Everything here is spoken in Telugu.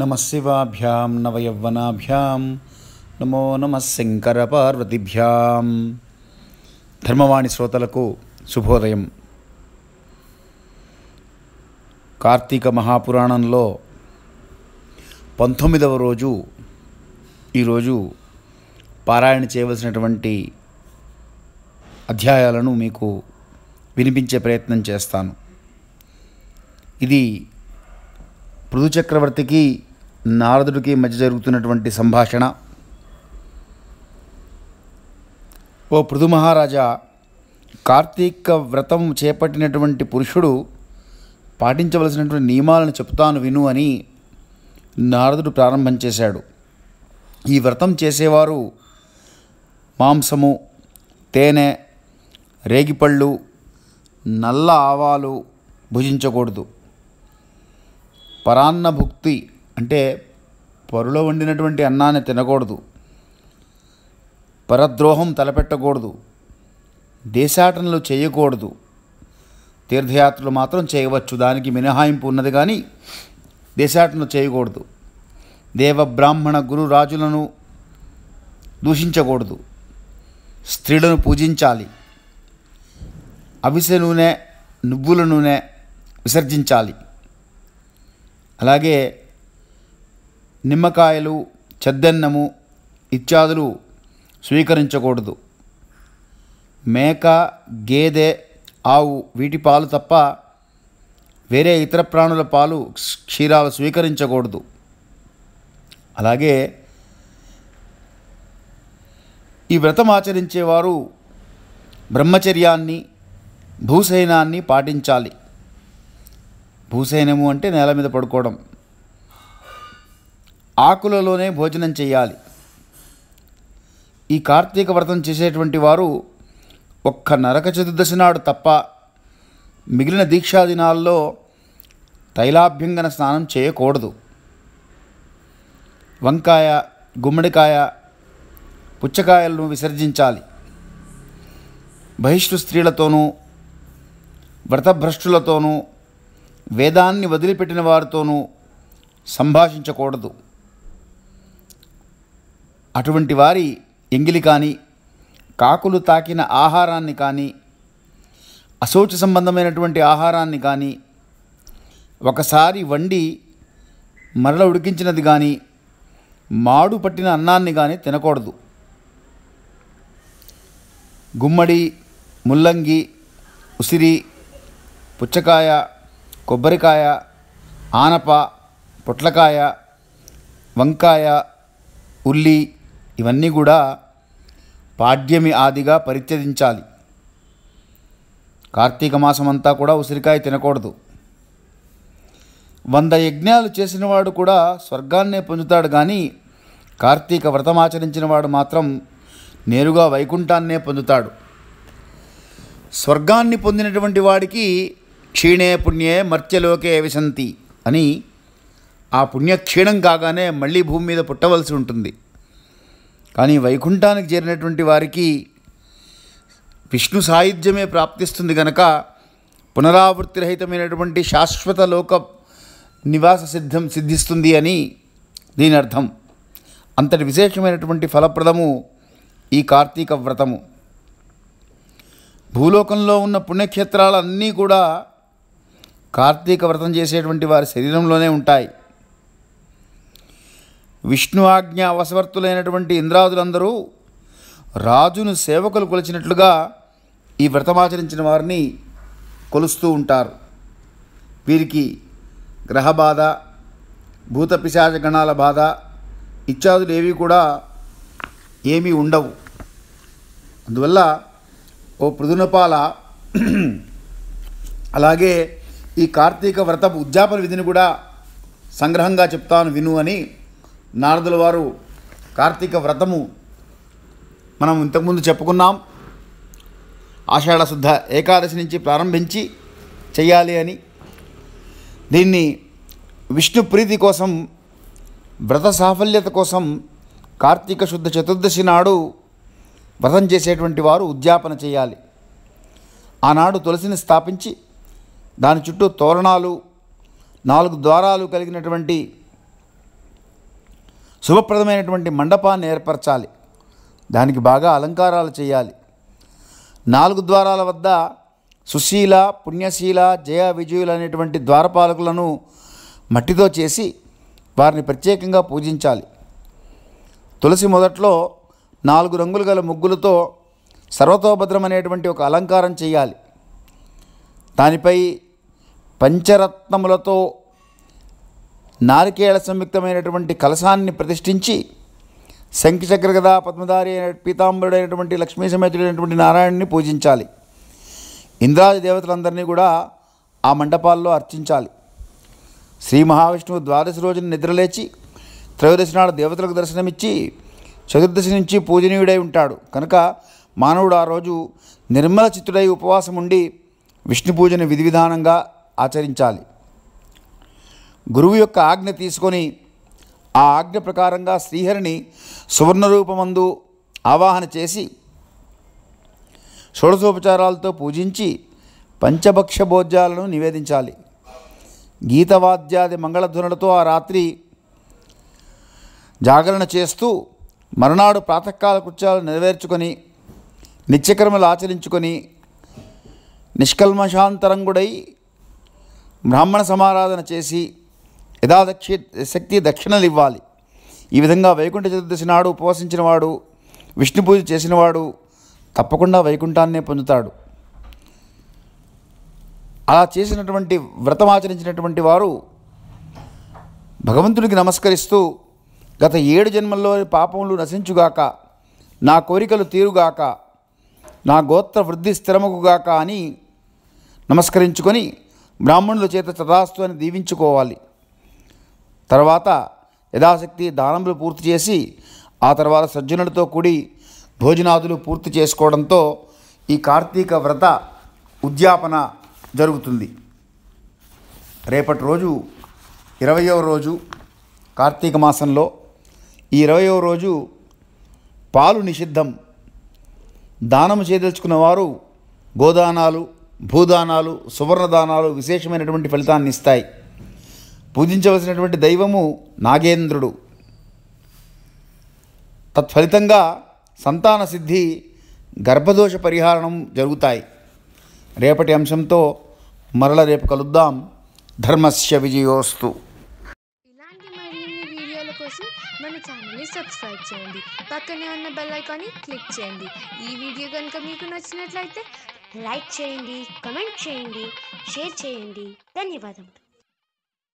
నమశివాభ్యాం నవయవ్వనాభ్యాం నమో నమ శంకర పార్వతిభ్యాం ధర్మవాణి శ్రోతలకు శుభోదయం కార్తీక మహాపురాణంలో పంతొమ్మిదవ రోజు ఈరోజు పారాయణ చేయవలసినటువంటి అధ్యాయాలను మీకు వినిపించే ప్రయత్నం చేస్తాను ఇది పృథు చక్రవర్తికి నారదుడికి మధ్య జరుగుతున్నటువంటి సంభాషణ ఓ పృథు మహారాజా కార్తీక వ్రతం చేపట్టినటువంటి పురుషుడు పాటించవలసినటువంటి నియమాలను చెప్తాను విను అని నారదుడు ప్రారంభం చేశాడు ఈ వ్రతం చేసేవారు మాంసము తేనె రేగిపళ్ళు నల్ల ఆవాలు భుజించకూడదు పరాన్న భుక్తి అంటే పరులో వండినటువంటి అన్నాన్ని తినకూడదు పరద్రోహం తలపెట్టకూడదు దేశాటనలు చేయకూడదు తీర్థయాత్రలు మాత్రం చేయవచ్చు దానికి మినహాయింపు ఉన్నది కానీ దేశాటనలు చేయకూడదు దేవ బ్రాహ్మణ గురు రాజులను దూషించకూడదు స్త్రీలను పూజించాలి అవిసె నూనె నువ్వుల నూనె విసర్జించాలి అలాగే నిమ్మకాయలు చెద్దన్నము ఇత్యాదులు స్వీకరించకూడదు మేక గేదె ఆవు వీటి పాలు తప్ప వేరే ఇతర ప్రాణుల పాలు క్షీరాలు స్వీకరించకూడదు అలాగే ఈ వ్రతం ఆచరించేవారు బ్రహ్మచర్యాన్ని భూసేనాన్ని పాటించాలి భూసైనము అంటే నేల మీద పడుకోవడం ఆకులలోనే భోజనం చేయాలి ఈ కార్తీక వ్రతం చేసేటువంటి వారు ఒక్క నరక చతుర్దశ నాడు తప్ప మిగిలిన దీక్షా దినాల్లో తైలాభ్యంగన స్నానం చేయకూడదు వంకాయ గుమ్మడికాయ పుచ్చకాయలను విసర్జించాలి బహిష్టు స్త్రీలతోనూ వ్రతభ్రష్టులతోనూ వేదాన్ని వదిలిపెట్టిన వారితోనూ సంభాషించకూడదు అటువంటి వారి ఎంగిలి కానీ కాకులు తాకిన ఆహారాన్ని కానీ అశోచి సంబంధమైనటువంటి ఆహారాన్ని కానీ ఒకసారి వండి మరల ఉడికించినది కానీ మాడు పట్టిన అన్నాన్ని కానీ తినకూడదు గుమ్మడి ముల్లంగి ఉసిరి పుచ్చకాయ కొబ్బరికాయ ఆనప పొట్లకాయ వంకాయ ఉల్లి ఇవన్నీ కూడా పాడ్యమి ఆదిగా పరిత్యజించాలి కార్తీక మాసం అంతా కూడా ఉసిరికాయ తినకూడదు వంద యజ్ఞాలు చేసినవాడు కూడా స్వర్గాన్నే పొందుతాడు కానీ కార్తీక వ్రతం ఆచరించిన వాడు మాత్రం నేరుగా వైకుంఠాన్నే పొందుతాడు స్వర్గాన్ని పొందినటువంటి వాడికి క్షీణే పుణ్యే మర్త్యలోకే విశంతి అని ఆ పుణ్యక్షీణం కాగానే మళ్ళీ భూమి మీద పుట్టవలసి ఉంటుంది కానీ వైకుంఠానికి చేరినటువంటి వారికి విష్ణు సాయుధ్యమే ప్రాప్తిస్తుంది గనక పునరావృత్తిరహితమైనటువంటి శాశ్వత లోక నివాస సిద్ధం సిద్ధిస్తుంది అని దీని అర్థం అంతటి విశేషమైనటువంటి ఫలప్రదము ఈ కార్తీక వ్రతము భూలోకంలో ఉన్న పుణ్యక్షేత్రాలన్నీ కూడా కార్తీక వ్రతం చేసేటువంటి వారి శరీరంలోనే ఉంటాయి విష్ణు ఆజ్ఞ అవసవర్తులైనటువంటి ఇంద్రాదులందరూ రాజును సేవకులు కొలిచినట్లుగా ఈ వ్రతమాచరించిన వారిని కొలుస్తూ ఉంటారు వీరికి గ్రహ బాధ భూతపిశాచ గణాల బాధ ఇత్యాదులు ఏవి కూడా ఏమీ ఉండవు అందువల్ల ఓ పృదునపాల అలాగే ఈ కార్తీక వ్రత ఉద్యాపన విధిని కూడా సంగ్రహంగా చెప్తాను విను అని నారదుల వారు కార్తీక వ్రతము మనం ఇంతకుముందు చెప్పుకున్నాం ఆషాఢ శుద్ధ ఏకాదశి నుంచి ప్రారంభించి చేయాలి అని దీన్ని విష్ణు ప్రీతి కోసం వ్రత సాఫల్యత కోసం కార్తీక శుద్ధ చతుర్దశి నాడు వ్రతం చేసేటువంటి వారు ఉద్యాపన చేయాలి ఆనాడు తులసిని స్థాపించి దాని చుట్టూ తోరణాలు నాలుగు ద్వారాలు కలిగినటువంటి శుభప్రదమైనటువంటి మండపాన్ని ఏర్పరచాలి దానికి బాగా అలంకారాలు చేయాలి నాలుగు ద్వారాల వద్ద సుశీల పుణ్యశీల జయ విజయులు అనేటువంటి ద్వారపాలకులను మట్టితో చేసి వారిని ప్రత్యేకంగా పూజించాలి తులసి మొదట్లో నాలుగు రంగులు గల ముగ్గులతో సర్వతోభద్రం అనేటువంటి ఒక అలంకారం చేయాలి దానిపై పంచరత్నములతో నారికేళ సంయుక్తమైనటువంటి కలశాన్ని ప్రతిష్ఠించి శంఖచక్రగదా పద్మధారి అయిన పీతాంబరుడైనటువంటి లక్ష్మీ సమేతుడైనటువంటి నారాయణుని పూజించాలి ఇంద్రాది దేవతలందరినీ కూడా ఆ మండపాల్లో అర్చించాలి శ్రీ మహావిష్ణువు ద్వాదశి రోజున నిద్రలేచి త్రయోదశి నాడు దేవతలకు దర్శనమిచ్చి చతుర్దశి నుంచి పూజనీయుడై ఉంటాడు కనుక మానవుడు ఆ రోజు నిర్మల చిత్తుడై ఉపవాసం ఉండి విష్ణు పూజను విధి విధానంగా ఆచరించాలి గురువు యొక్క ఆజ్ఞ తీసుకొని ఆ ఆజ్ఞ ప్రకారంగా శ్రీహరిని సువర్ణరూపమందు ఆవాహన చేసి షోడసోపచారాలతో పూజించి పంచభక్ష భోజ్యాలను నివేదించాలి గీతవాద్యాది మంగళధ్వనులతో ఆ రాత్రి జాగరణ చేస్తూ మరునాడు ప్రాతకాల కృత్యాలు నెరవేర్చుకొని నిత్యకర్మలు ఆచరించుకొని నిష్కల్మశాంతరంగుడై బ్రాహ్మణ సమారాధన చేసి యథాదక్షి శక్తి దక్షిణలు ఇవ్వాలి ఈ విధంగా వైకుంఠ చతుర్దశి నాడు ఉపవసించిన వాడు విష్ణు పూజ చేసినవాడు తప్పకుండా వైకుంఠాన్నే పొందుతాడు అలా చేసినటువంటి వ్రతం ఆచరించినటువంటి వారు భగవంతుడికి నమస్కరిస్తూ గత ఏడు జన్మల్లో పాపములు నశించుగాక నా కోరికలు తీరుగాక నా గోత్ర వృద్ధి స్థిరముగాక అని నమస్కరించుకొని బ్రాహ్మణుల చేత తథాస్తు అని దీవించుకోవాలి తర్వాత యథాశక్తి దానములు పూర్తి చేసి ఆ తర్వాత సజ్జనులతో కూడి భోజనాదులు పూర్తి చేసుకోవడంతో ఈ కార్తీక వ్రత ఉద్యాపన జరుగుతుంది రేపటి రోజు ఇరవయవ రోజు కార్తీక మాసంలో ఈ ఇరవయవ రోజు పాలు నిషిద్ధం దానం చేయదలుచుకున్న వారు గోదానాలు భూదానాలు సువర్ణదానాలు విశేషమైనటువంటి ఫలితాన్ని ఇస్తాయి పూజించవలసినటువంటి దైవము నాగేంద్రుడు తత్ఫలితంగా సంతాన సిద్ధి గర్భదోష పరిహారం జరుగుతాయి రేపటి అంశంతో మరల రేపు కలుద్దాం ధర్మస్య విజయోస్తు ఇలాంటి మరిన్ని వీడియోల కోసం మన ఛానల్ని సబ్స్క్రైబ్ చేయండి పక్కనే ఉన్న బెల్ ఐకాన్ని క్లిక్ చేయండి ఈ వీడియో కనుక మీకు నచ్చినట్లయితే లైక్ చేయండి కమెంట్ చేయండి షేర్ చేయండి ధన్యవాదములు